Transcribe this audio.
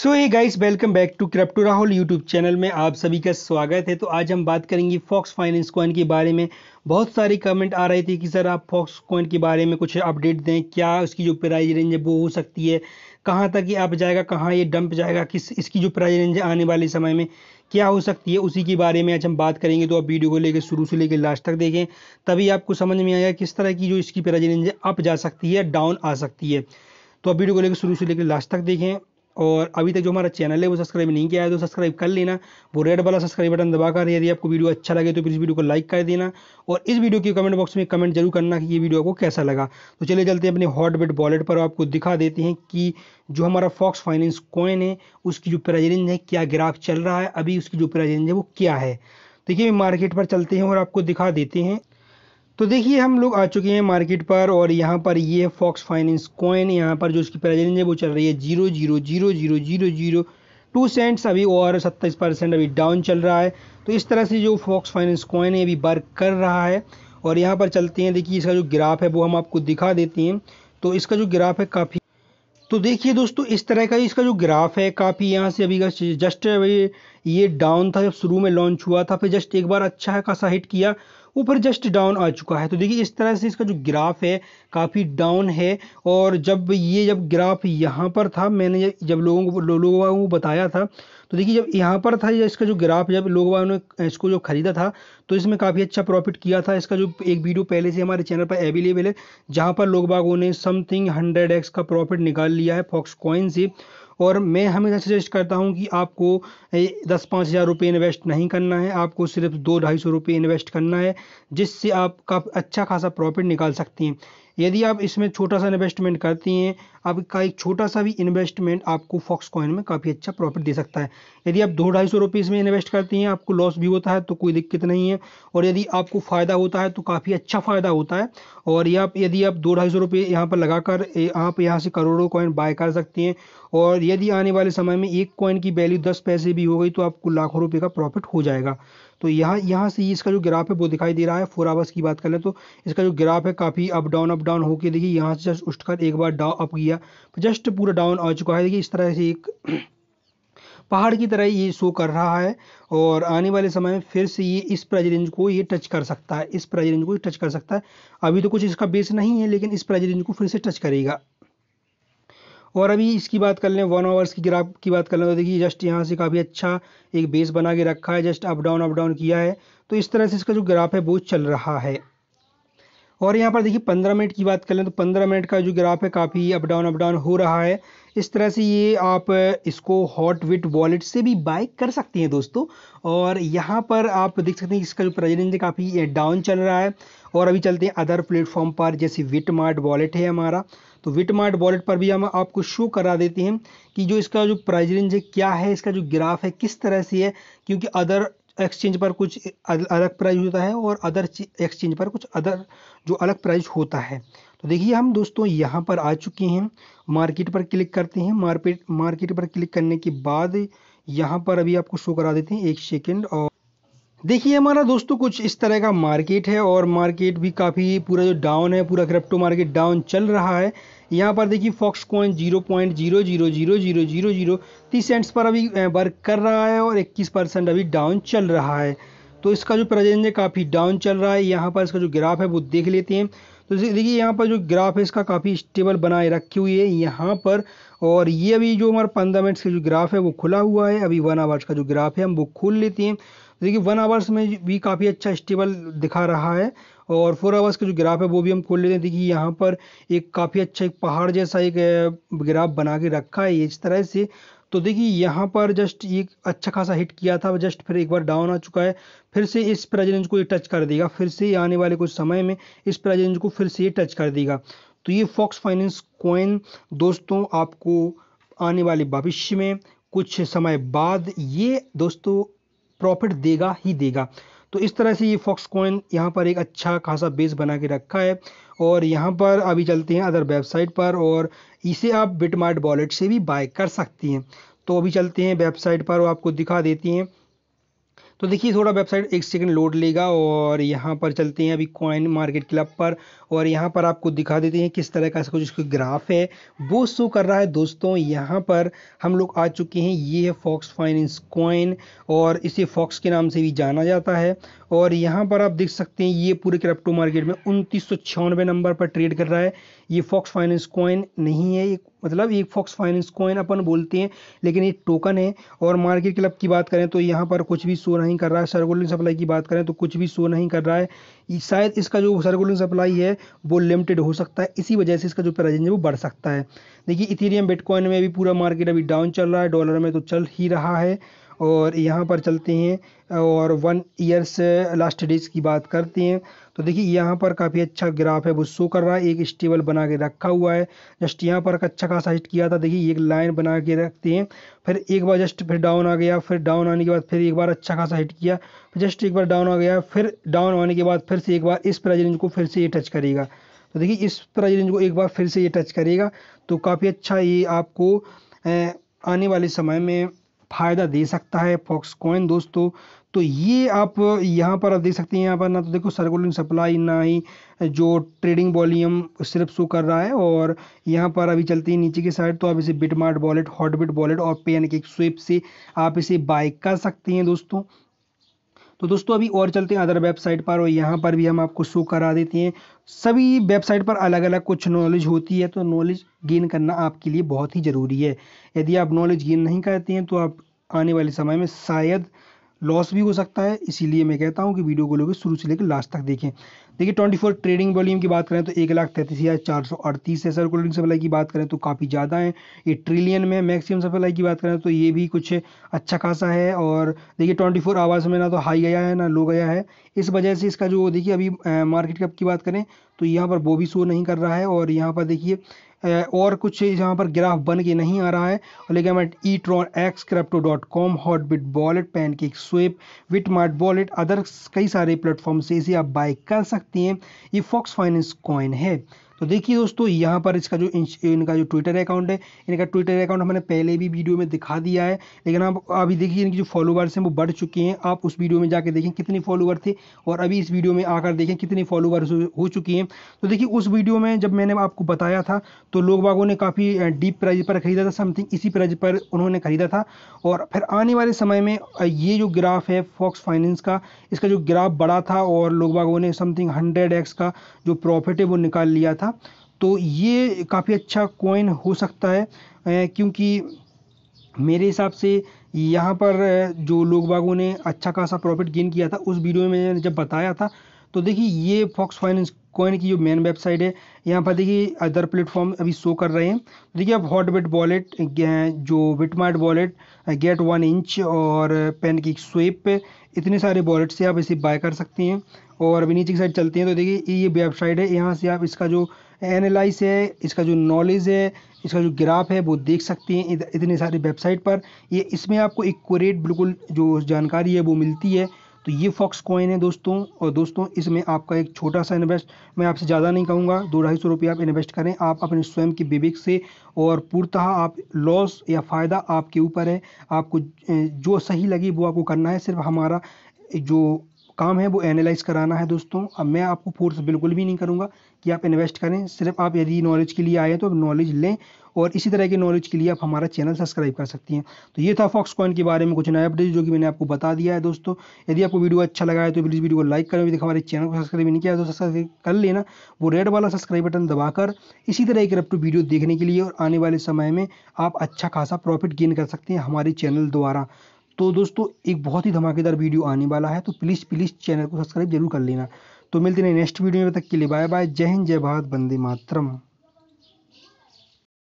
सो ये guys welcome back to crypto Rahul YouTube channel में आप सभी का स्वागत है तो आज हम बात करेंगे फॉक्स फाइनेंस कॉइन के बारे में बहुत सारे कमेंट आ रहे थे कि सर आप फॉक्स कॉइन के बारे में कुछ अपडेट दें क्या उसकी जो प्राइस रेंज है वो हो सकती है कहाँ तक ये आप जाएगा कहाँ ये डंप जाएगा किस इसकी जो प्राइस रेंज है आने वाले समय में क्या हो सकती है उसी के बारे में आज हम बात करेंगे तो आप वीडियो को लेकर शुरू से लेकर लास्ट तक देखें तभी आपको समझ में आएगा किस तरह की जो इसकी प्राइस रेंज है अप जा सकती है डाउन आ सकती है तो आप वीडियो को लेकर शुरू से लेकर लास्ट तक देखें और अभी तक जो हमारा चैनल है वो सब्सक्राइब नहीं किया है तो सब्सक्राइब कर लेना वो रेड वाला सब्सक्राइब बटन दबा कर यदि आपको वीडियो अच्छा लगे तो इस वीडियो को लाइक कर देना और इस वीडियो के कमेंट बॉक्स में कमेंट जरूर करना कि ये वीडियो आपको कैसा लगा तो चले चलते हैं अपने बेट वॉलेट पर आपको दिखा देते हैं कि जो हमारा फॉक्स फाइनेंस कॉइन है उसकी जो प्राइज रेंज है क्या ग्राफ चल रहा है अभी उसकी जो प्राइज रेंज है वो क्या है देखिए मार्केट पर चलते हैं और आपको दिखा देते हैं तो देखिए हम लोग आ चुके हैं मार्केट पर और यहाँ पर ये फॉक्स फाइनेंस कॉइन यहाँ पर जो इसकी प्रेजेंस रेंज है वो चल रही है zero zero zero zero zero zero two cents अभी और सत्ताईस परसेंट अभी डाउन चल रहा है तो इस तरह से जो फॉक्स फाइनेंस कॉइन है अभी वर्क कर रहा है और यहाँ पर चलते हैं देखिए इसका जो ग्राफ है वो हम आपको दिखा देते हैं तो इसका जो ग्राफ है काफ़ी तो देखिए दोस्तों इस तरह का इसका जो ग्राफ है काफ़ी यहाँ से अभी का जस्ट अभी ये डाउन था जब शुरू में लॉन्च हुआ था फिर जस्ट एक बार अच्छा खासा हिट किया ऊपर जस्ट डाउन आ चुका है तो देखिए इस तरह से इसका जो ग्राफ है काफ़ी डाउन है और जब ये जब ग्राफ यहाँ पर था मैंने जब लोगों को लोगों को बताया था तो देखिए जब यहाँ पर था इसका जो ग्राफ जब लोगों ने इसको जो ख़रीदा था तो इसमें काफ़ी अच्छा प्रॉफिट किया था इसका जो एक वीडियो पहले से हमारे चैनल पर अवेलेबल है जहाँ पर लोग बागों ने समथिंग हंड्रेड एक्स का प्रॉफिट निकाल लिया है फॉक्स कॉइन से और मैं हमेशा सजेस्ट करता हूँ कि आपको दस पाँच हज़ार रुपये इन्वेस्ट नहीं करना है आपको सिर्फ दो ढाई सौ रुपये इन्वेस्ट करना है जिससे आप का अच्छा खासा प्रॉफिट निकाल सकती हैं यदि आप इसमें छोटा सा इन्वेस्टमेंट करती हैं आपका एक छोटा सा भी इन्वेस्टमेंट आपको फॉक्स कॉइन में काफ़ी अच्छा प्रॉफिट दे सकता है यदि आप दो ढाई सौ में इन्वेस्ट करती हैं आपको लॉस भी होता है तो कोई दिक्कत नहीं है और यदि आपको फ़ायदा होता है तो काफ़ी अच्छा फ़ायदा होता है और ये आप यदि आप दो ढाई सौ रुपये यहाँ पर लगाकर आप यहाँ से करोड़ों कॉइन बाय कर सकती हैं और यदि आने वाले समय में एक कॉइन की वैल्यू दस पैसे भी हो गई तो आपको लाखों रुपये का प्रॉफिट हो जाएगा तो यहाँ यहाँ से इसका जो ग्राफ है वो दिखाई दे रहा है फोर आवर्स की बात कर लें तो इसका जो ग्राफ है काफ़ी अप डाउन अप डाउन होकर देखिए यहाँ से जस्ट उठकर एक बार डाउ अप किया दिया जस्ट पूरा डाउन आ चुका है देखिए इस तरह से एक पहाड़ की तरह ये शो कर रहा है और आने वाले समय में फिर से ये इस प्राइज रेंज को ये टच कर सकता है इस प्राइज रेंज को टच कर सकता है अभी तो कुछ इसका बेस नहीं है लेकिन इस प्राइज रेंज को फिर से टच करेगा और अभी इसकी बात कर लें वन आवर्स की ग्राफ की बात कर लें तो देखिए जस्ट यहाँ से काफ़ी अच्छा एक बेस बना के रखा है just up down up down किया है तो इस तरह से इसका जो ग्राफ है वो चल रहा है और यहाँ पर देखिए पंद्रह मिनट की बात कर लें तो पंद्रह मिनट का जो ग्राफ है काफ़ी अप डाउन अप डाउन हो रहा है इस तरह से ये आप इसको हॉट विट वॉलेट से भी बाय कर सकते हैं दोस्तों और यहाँ पर आप देख सकते हैं इसका जो प्रेजेंट है काफ़ी डाउन चल रहा है और अभी चलते हैं अदर प्लेटफॉर्म पर जैसे विट मार्ट वॉलेट है हमारा तो विटमार्ट वॉलेट पर भी हम आपको शो करा देते हैं कि जो इसका जो प्राइज रेंज है क्या है इसका जो ग्राफ है किस तरह से है क्योंकि अदर एक्सचेंज पर कुछ अलग प्राइस होता है और अदर एक्सचेंज पर कुछ अदर जो अलग प्राइस होता है तो देखिए हम दोस्तों यहाँ पर आ चुके हैं मार्केट पर क्लिक करते हैं मार्केट मार्केट पर क्लिक करने के बाद यहाँ पर अभी आपको शो करा देते हैं एक सेकेंड और देखिए हमारा दोस्तों कुछ इस तरह का मार्केट है और मार्केट भी काफ़ी पूरा जो डाउन है पूरा क्रिप्टो मार्केट डाउन चल रहा है यहाँ पर देखिए fox coin zero point zero zero zero zero zero zero तीस सेंट्स पर अभी वर्क कर रहा है और इक्कीस परसेंट अभी डाउन चल रहा है तो इसका जो प्रेजेंट है काफ़ी डाउन चल रहा है यहाँ पर इसका जो ग्राफ है वो देख लेते हैं तो देखिए यहाँ पर जो ग्राफ है इसका काफ़ी स्टेबल बनाए रखी हुई है यहाँ पर और ये अभी जो हमारा पंद्रह मिनट्स का जो ग्राफ है वो खुला हुआ है अभी वन आवर्स का जो ग्राफ है हम वो खोल लेते हैं देखिए वन आवर्स में भी काफ़ी अच्छा स्टेबल दिखा रहा है और फोर आवर्स का जो ग्राफ है वो भी हम खोल लेते हैं देखिए यहाँ पर एक काफ़ी अच्छा एक पहाड़ जैसा एक ग्राफ बना के रखा है इस तरह से तो देखिए यहाँ पर जस्ट एक अच्छा खासा हिट किया था जस्ट फिर एक बार डाउन आ चुका है फिर से इस प्रेजेंस को ये टच कर देगा फिर से आने वाले कुछ समय में इस प्रेजेंस को फिर से ये टच कर देगा तो ये फॉक्स फाइनेंस कॉइन दोस्तों आपको आने वाले भविष्य में कुछ समय बाद ये दोस्तों प्रॉफिट देगा ही देगा तो इस तरह से ये फॉक्स कॉइन यहाँ पर एक अच्छा खासा बेस बना के रखा है और यहाँ पर अभी चलते हैं अदर वेबसाइट पर और इसे आप बिटमार्ट वॉलेट से भी बाय कर सकती हैं तो अभी चलते हैं वेबसाइट पर वो आपको दिखा देती हैं तो देखिए थोड़ा वेबसाइट एक सेकंड लोड लेगा और यहाँ पर चलते हैं अभी कॉइन मार्केट क्लब पर और यहाँ पर आपको दिखा देते हैं किस तरह का कुछ ग्राफ है वो शो कर रहा है दोस्तों यहाँ पर हम लोग आ चुके हैं ये है फॉक्स फाइनेंस कॉइन और इसे फॉक्स के नाम से भी जाना जाता है और यहाँ पर आप देख सकते हैं ये पूरे क्रिप्टो मार्केट में उनतीस नंबर पर ट्रेड कर रहा है ये फॉक्स फाइनेंस कॉइन नहीं है ये मतलब एक फॉक्स फाइनेंस कॉइन अपन बोलते हैं लेकिन ये टोकन है और मार्केट क्लब की बात करें तो यहाँ पर कुछ भी शो नहीं कर रहा है सर्कुलर सप्लाई की बात करें तो कुछ भी शो नहीं कर रहा है शायद इसका जो सर्कुलर सप्लाई है वो लिमिटेड हो सकता है इसी वजह से इसका जो प्राइजेंज है वो बढ़ सकता है देखिए इथेरियम बिटकॉइन में भी पूरा मार्केट अभी डाउन चल रहा है डॉलर में तो चल ही रहा है और यहाँ पर चलते हैं और वन ईयर्स लास्ट डेज की बात करते हैं तो देखिए यहाँ पर काफ़ी अच्छा ग्राफ है वो शो कर रहा है एक स्टेबल बना के रखा हुआ है जस्ट यहाँ पर अच्छा खासा हिट किया था देखिए एक लाइन बना के रखते हैं फिर एक बार जस्ट फिर डाउन आ गया फिर डाउन आने के बाद फिर एक बार अच्छा खासा हिट किया जस्ट एक बार डाउन आ गया फिर डाउन आने के बाद फिर से एक बार इस प्राइज रेंज को फिर से ये टच करेगा तो देखिए इस प्राइज रेंज को एक बार फिर से ये टच करेगा तो काफ़ी अच्छा ये आपको आने वाले समय में फ़ायदा दे सकता है फॉक्स कॉइन दोस्तों तो ये आप यहाँ पर आप देख सकते हैं यहाँ पर ना तो देखो सर्कुलिंग सप्लाई ना ही जो ट्रेडिंग वॉल्यूम सिर्फ शो कर रहा है और यहाँ पर अभी चलते हैं नीचे की साइड तो आप इसे बिटमार्ट वॉलेट हॉटबिट वॉलेट और पे एन स्वेप से आप इसे बाई कर सकते हैं दोस्तों तो दोस्तों अभी और चलते हैं अदर वेबसाइट पर और यहाँ पर भी हम आपको शो करा देते हैं सभी वेबसाइट पर अलग अलग कुछ नॉलेज होती है तो नॉलेज गेन करना आपके लिए बहुत ही ज़रूरी है यदि आप नॉलेज गेन नहीं करते हैं तो आप आने वाले समय में शायद लॉस भी हो सकता है इसीलिए मैं कहता हूँ कि वीडियो को लोग शुरू से लेकर लास्ट तक देखें देखिए 24 ट्रेडिंग वॉल्यूम की बात करें तो एक लाख तैंतीस हज़ार चार सौ अड़तीस है सर्कुलेटिंग सप्लाई की बात करें तो काफ़ी ज़्यादा है ये ट्रिलियन में मैक्सिमम सप्लाई की बात करें तो ये भी कुछ अच्छा खासा है और देखिए ट्वेंटी फोर आवर्स में ना तो हाई गया है ना लो गया है इस वजह से इसका जो देखिए अभी मार्केट कप की बात करें तो यहाँ पर वो भी शो नहीं कर रहा है और यहाँ पर देखिए और कुछ यहाँ पर ग्राफ बन के नहीं आ रहा है और लेकिन मैं E Tron X crypto dot com Hotbit wallet PancakeSwap BitMart wallet other कई सारे प्लेटफॉर्म से इसे आप बाय कर सकते हैं ये फॉक्स फाइनेंस कॉइन है तो देखिए दोस्तों यहाँ पर इसका जो इनका जो ट्विटर अकाउंट है इनका ट्विटर अकाउंट हमने पहले भी वीडियो में दिखा दिया है लेकिन आप अभी देखिए इनकी जो फॉलोवर्स हैं वो बढ़ चुके हैं आप उस वीडियो में जाकर देखें कितने फॉलोवर थे और अभी इस वीडियो में आकर देखें कितने फॉलोवर्स हो चुकी हैं तो देखिए उस वीडियो में जब मैंने आपको बताया था तो लोग बागों ने काफ़ी डीप प्राइज पर खरीदा था समथिंग इसी प्राइज पर उन्होंने खरीदा था और फिर आने वाले समय में ये जो ग्राफ है फॉक्स फाइनेंस का इसका जो ग्राफ बड़ा था और लोग बागों ने समथिंग हंड्रेड एक्स का जो प्रॉफिट है वो निकाल लिया था जाएगा तो ये काफ़ी अच्छा कॉइन हो सकता है क्योंकि मेरे हिसाब से यहाँ पर जो लोग बागों ने अच्छा खासा प्रॉफिट गेन किया था उस वीडियो में जब बताया था तो देखिए ये फॉक्स फाइनेंस कॉइन की जो मेन वेबसाइट है यहाँ पर देखिए अदर प्लेटफॉर्म अभी शो कर रहे हैं तो देखिए आप हॉटबिट वॉलेट जो Mart wallet gate one inch और पेन की स्वेप इतने सारे वॉलेट से आप इसे बाय कर सकते हैं और अभी नीचे की साइड चलते हैं तो देखिए ये वेबसाइट है यहाँ से आप इसका जो एनालाइज है इसका जो नॉलेज है इसका जो ग्राफ है वो देख सकते हैं इतने सारे वेबसाइट पर ये इसमें आपको एक कोरेट बिल्कुल जो जानकारी है वो मिलती है तो ये फॉक्स कॉइन है दोस्तों और दोस्तों इसमें आपका एक छोटा सा इन्वेस्ट मैं आपसे ज़्यादा नहीं कहूँगा दो ढाई सौ रुपये आप इन्वेस्ट करें आप अपने स्वयं की विवेक से और पूर्तः आप लॉस या फ़ायदा आपके ऊपर है आपको जो सही लगी वो आपको करना है सिर्फ हमारा जो काम है वो एनालाइज कराना है दोस्तों अब मैं आपको फोर्स बिल्कुल भी नहीं करूँगा कि आप इन्वेस्ट करें सिर्फ आप यदि नॉलेज के लिए आए तो नॉलेज लें और इसी तरह के नॉलेज के लिए आप हमारा चैनल सब्सक्राइब कर सकती हैं तो ये था फॉक्स कॉइन के बारे में कुछ नया अपडेट जो कि मैंने आपको बता दिया है दोस्तों यदि आपको वीडियो अच्छा लगा है तो प्लीज़ वीडियो को लाइक करें यदि हमारे चैनल को सब्सक्राइब नहीं किया तो सब्सक्राइब कर लेना वो रेड वाला सब्सक्राइब बटन दबाकर इसी तरह की रफ्टू वीडियो देखने के लिए और आने वाले समय में आप अच्छा खासा प्रॉफिट गेन कर सकते हैं हमारे चैनल द्वारा तो दोस्तों एक बहुत ही धमाकेदार वीडियो आने वाला है तो प्लीज़ प्लीज़ चैनल को सब्सक्राइब जरूर कर लेना तो मिलते हैं नेक्स्ट वीडियो में तक के लिए बाय बाय जय हिंद जय भारत बंदे मातरम